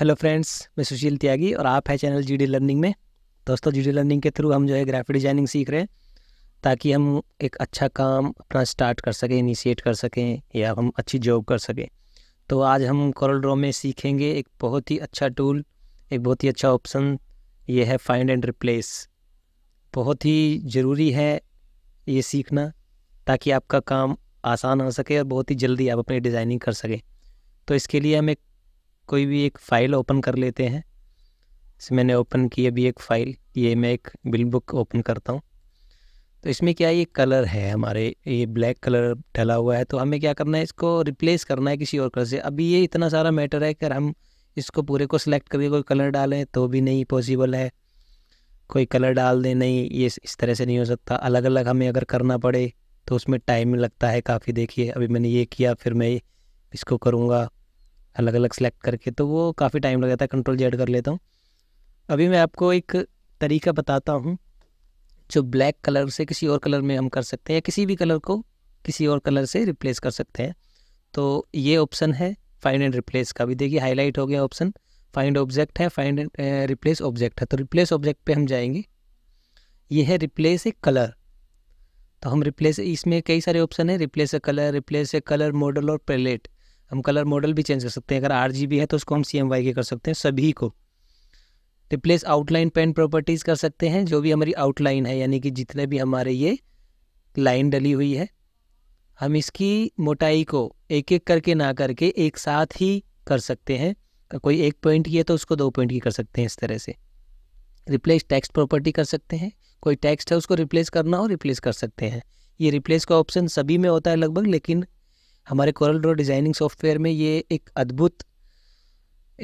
hello friends मैं सुशील त्यागी और आप है चैनल जीडी लर्निंग में दोस्तों जीडी लर्निंग के थ्रू हम जो है ग्राफिक डिज़ाइनिंग सीख रहे हैं ताकि हम एक अच्छा काम अपना स्टार्ट कर सकें इनिशिएट कर सकें या हम अच्छी जॉब कर सकें तो आज हम कॉरल ड्रॉ में सीखेंगे एक बहुत ही अच्छा टूल एक बहुत ही अच्छा ऑप्शन ये है फाइंड एंड रिप्लेस बहुत ही ज़रूरी है ये सीखना ताकि आपका काम आसान हो सके और बहुत ही जल्दी आप अपनी डिज़ाइनिंग कर सकें तो इसके लिए हम एक कोई भी एक फ़ाइल ओपन कर लेते हैं इसे मैंने ओपन की अभी एक फ़ाइल ये मैं एक बिल बुक ओपन करता हूँ तो इसमें क्या ये कलर है हमारे ये ब्लैक कलर डला हुआ है तो हमें क्या करना है इसको रिप्लेस करना है किसी और कलर से अभी ये इतना सारा मैटर है कि हम इसको पूरे को सिलेक्ट करके कोई कलर डालें तो भी नहीं पॉसिबल है कोई कलर डाल दें नहीं ये इस तरह से नहीं हो सकता अलग अलग हमें अगर करना पड़े तो उसमें टाइम लगता है काफ़ी देखिए अभी मैंने ये किया फिर मैं इसको करूँगा अलग अलग सेलेक्ट करके तो वो काफ़ी टाइम लग जाता है कंट्रोल जेड कर लेता हूँ अभी मैं आपको एक तरीका बताता हूँ जो ब्लैक कलर से किसी और कलर में हम कर सकते हैं या किसी भी कलर को किसी और कलर से रिप्लेस कर सकते हैं तो ये ऑप्शन है फाइंड एंड रिप्लेस का भी देखिए हाईलाइट हो गया ऑप्शन फाइंड ऑब्जेक्ट है फाइंड एंड रिप्लेस ऑब्जेक्ट है तो रिप्लेस ऑब्जेक्ट पे हम जाएंगे ये है रिप्लेस ए कलर तो हम रिप्लेस इसमें कई सारे ऑप्शन है replace a colour replace a colour model और पैलेट हम कलर मॉडल भी चेंज कर सकते हैं अगर आर है तो उसको हम सी के कर सकते हैं सभी को रिप्लेस आउटलाइन पेन प्रॉपर्टीज़ कर सकते हैं जो भी हमारी आउटलाइन है यानी कि जितने भी हमारे ये लाइन डली हुई है हम इसकी मोटाई को एक एक करके ना करके एक साथ ही कर सकते हैं कोई एक पॉइंट की है तो उसको दो पॉइंट की कर सकते हैं इस तरह से रिप्लेस टेक्स्ट प्रॉपर्टी कर सकते हैं कोई टेक्स्ट है उसको रिप्लेस करना हो रिप्लेस कर सकते हैं ये रिप्लेस का ऑप्शन सभी में होता है लगभग लेकिन हमारे कोरल ड्रॉ डिज़ाइनिंग सॉफ्टवेयर में ये एक अद्भुत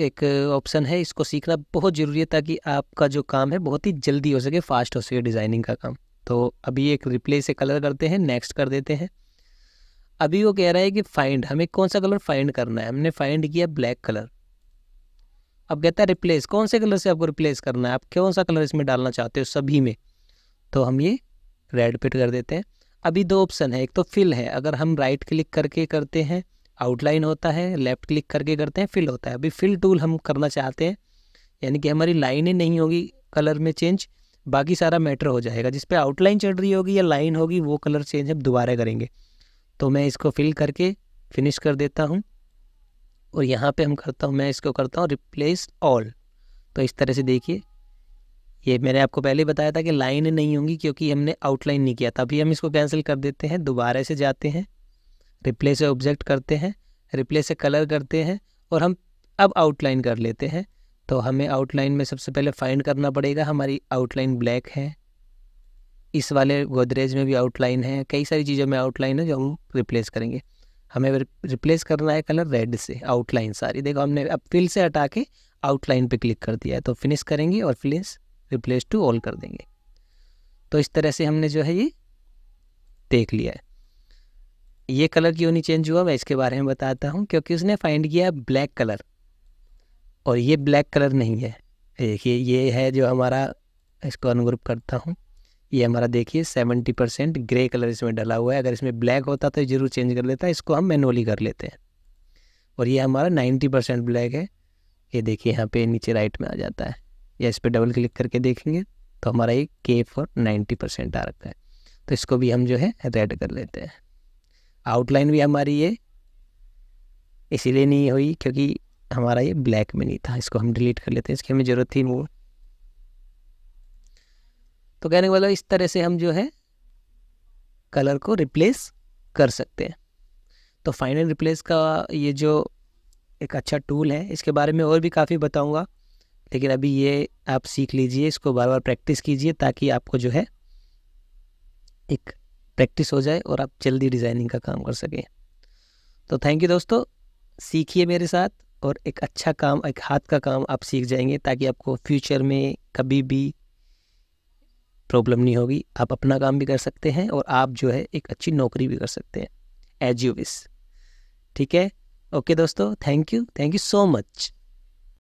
एक ऑप्शन है इसको सीखना बहुत ज़रूरी है ताकि आपका जो काम है बहुत ही जल्दी हो सके फास्ट हो सके डिज़ाइनिंग का काम तो अभी एक रिप्लेस से कलर करते हैं नेक्स्ट कर देते हैं अभी वो कह रहा है कि फाइंड हमें कौन सा कलर फाइंड करना है हमने फाइंड किया ब्लैक कलर अब कहता है रिप्लेस कौन से कलर से आपको रिप्लेस करना है आप कौन सा कलर इसमें डालना चाहते हो सभी में तो हम ये रेड पिट कर देते हैं अभी दो ऑप्शन है एक तो फिल है अगर हम राइट क्लिक करके करते हैं आउटलाइन होता है लेफ़्ट क्लिक करके करते हैं फिल होता है अभी फिल टूल हम करना चाहते हैं यानी कि हमारी लाइनें नहीं होगी कलर में चेंज बाकी सारा मैटर हो जाएगा जिस पर आउटलाइन चढ़ रही होगी या लाइन होगी वो कलर चेंज हम दोबारा करेंगे तो मैं इसको फिल करके फिनिश कर देता हूँ और यहाँ पर हम करता हूँ मैं इसको करता हूँ रिप्लेस ऑल तो इस तरह से देखिए ये मैंने आपको पहले बताया था कि लाइन नहीं होंगी क्योंकि हमने आउटलाइन नहीं किया था अभी हम इसको कैंसिल कर देते हैं दोबारा से जाते हैं रिप्लेस ऑब्जेक्ट करते हैं रिप्लेस से कलर करते हैं और हम अब आउटलाइन कर लेते हैं तो हमें आउटलाइन में सबसे पहले फाइंड करना पड़ेगा हमारी आउटलाइन ब्लैक है इस वाले गोदरेज में भी आउटलाइन है कई सारी चीज़ों में आउटलाइन है जो हम रिप्लेस करेंगे हमें रिप्लेस करना है कलर रेड से आउटलाइन सारी देखो हमने अब फिल से हटा के आउटलाइन पे क्लिक कर दिया है तो फिनिश करेंगे और फिनिश रिप्लेस टू ऑल कर देंगे तो इस तरह से हमने जो है ये देख लिया है ये कलर क्यों नहीं चेंज हुआ मैं इसके बारे में बताता हूँ क्योंकि उसने फाइंड किया ब्लैक कलर और ये ब्लैक कलर नहीं है देखिए ये है जो हमारा इसको अनुग्रुप करता हूँ ये हमारा देखिए सेवेंटी परसेंट ग्रे कलर इसमें डला हुआ है अगर इसमें ब्लैक होता तो जरूर चेंज कर लेता इसको हम मैनुअली कर लेते हैं और ये हमारा नाइन्टी परसेंट ब्लैक है ये देखिए यहाँ पे नीचे राइट में आ जाता है या इस पर डबल क्लिक करके देखेंगे तो हमारा ये के फॉर नाइन्टी परसेंट आ रखा है तो इसको भी हम जो है रेड कर लेते हैं आउटलाइन भी हमारी ये इसीलिए नहीं हुई क्योंकि हमारा ये ब्लैक में नहीं था इसको हम डिलीट कर लेते हैं इसकी हमें ज़रूरत थी वो तो कहने वाला मतलब इस तरह से हम जो है कलर को रिप्लेस कर सकते हैं तो फाइनल रिप्लेस का ये जो एक अच्छा टूल है इसके बारे में और भी काफ़ी बताऊंगा लेकिन अभी ये आप सीख लीजिए इसको बार बार प्रैक्टिस कीजिए ताकि आपको जो है एक प्रैक्टिस हो जाए और आप जल्दी डिज़ाइनिंग का काम कर सकें तो थैंक यू दोस्तों सीखिए मेरे साथ और एक अच्छा काम एक हाथ का काम आप सीख जाएंगे ताकि आपको फ्यूचर में कभी भी प्रॉब्लम नहीं होगी आप अपना काम भी कर सकते हैं और आप जो है एक अच्छी नौकरी भी कर सकते हैं एज यू विस ठीक है ओके दोस्तों thank you thank you so much